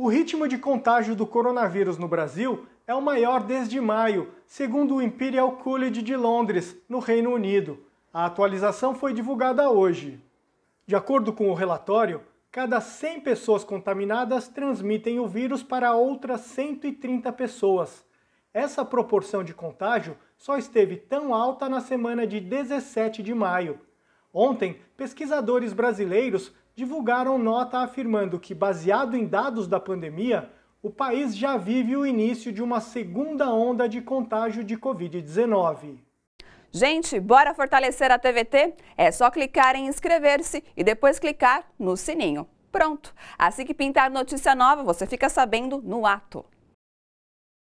O ritmo de contágio do coronavírus no Brasil é o maior desde maio, segundo o Imperial College de Londres, no Reino Unido. A atualização foi divulgada hoje. De acordo com o relatório, cada 100 pessoas contaminadas transmitem o vírus para outras 130 pessoas. Essa proporção de contágio só esteve tão alta na semana de 17 de maio. Ontem, pesquisadores brasileiros divulgaram nota afirmando que, baseado em dados da pandemia, o país já vive o início de uma segunda onda de contágio de Covid-19. Gente, bora fortalecer a TVT? É só clicar em inscrever-se e depois clicar no sininho. Pronto! Assim que pintar notícia nova, você fica sabendo no ato.